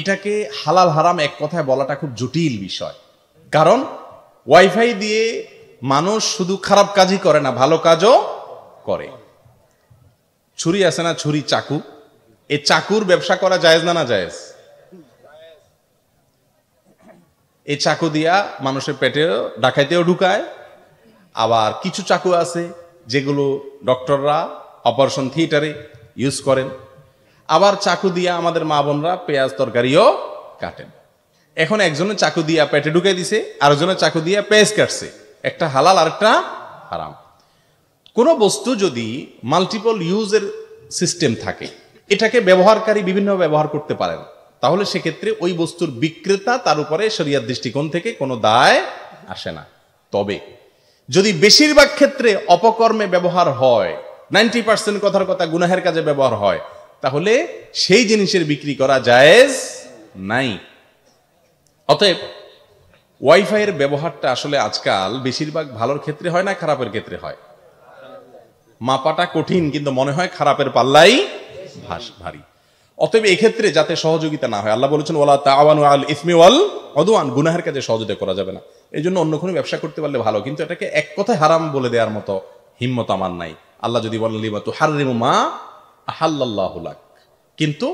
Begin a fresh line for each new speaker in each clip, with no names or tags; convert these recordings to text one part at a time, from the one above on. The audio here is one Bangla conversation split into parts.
এটাকে হালাল হারাম এক কথায় বলাটা খুব জটিল বিষয় কারণ ওয়াইফাই দিয়ে মানুষ শুধু খারাপ কাজই করে না ভালো কাজও করে ছুরি আছে না ছুরি চাকু এ চাকুর ব্যবসা করা জায়েজ না না জায়েজ এই চাকু দিয়া মানুষের পেটে ডাকাইতেও ঢুকায় আবার কিছু চাকু আছে যেগুলো ডক্টররা অপারেশন থিয়েটারে ইউজ করেন আবার চাকু দিয়া আমাদের মা বোনরা পেঁয়াজ তরকারিও কাটেন এখন একজনের চাকু দিয়া পেটে ঢুকে দিছে একজনের চাকু দিয়া পেঁয়াজ কাটছে একটা হালাল আর একটা হারাম কোনো বস্তু যদি মাল্টিপল ইউজের সিস্টেম থাকে এটাকে ব্যবহারকারী বিভিন্ন ব্যবহার করতে পারেন তাহলে সেক্ষেত্রে ওই বস্তুর বিক্রেতা তার উপরে শরিয়ার দৃষ্টিকোণ থেকে কোনো দায় আসে না তবে যদি বেশিরভাগ ক্ষেত্রে অপকর্মে ব্যবহার হয় নাইনটি পার্সেন্ট কথার কথা গুনাহের কাজে ব্যবহার হয় তাহলে সেই জিনিসের বিক্রি করা জায়েজ নাই অতএব ওয়াইফাইয়ের ব্যবহারটা আসলে আজকাল বেশিরভাগ ভালোর ক্ষেত্রে হয় না খারাপের ক্ষেত্রে হয় মাপাটা কঠিন কিন্তু মনে হয় খারাপের পাল্লাই ভারী অতএব এক্ষেত্রে যাতে সহযোগিতা না হয় আল্লাহ বলেছেন ওলা তাওয়ানু আল ইসমি ওয়াল অদওয়ান গুনাহের কাজে সহযোগিতা করা যাবে না এই জন্য অন্য কোনো ব্যবসা করতে পারলে ভালো কিন্তু এটাকে এক কথায় হারাম বলে দেওয়ার মতো হিম্মত আমার নাই আল্লাহ যদি বলেন লিবা তু মা লাক কিন্তু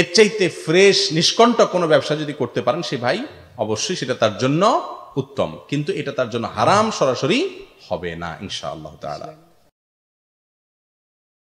এর চাইতে ফ্রেশ নিষ্কণ্ঠ কোনো ব্যবসা যদি করতে পারেন সে ভাই অবশ্যই সেটা তার জন্য উত্তম কিন্তু এটা তার জন্য হারাম সরাসরি হবে না ইনশা আল্লাহ তালা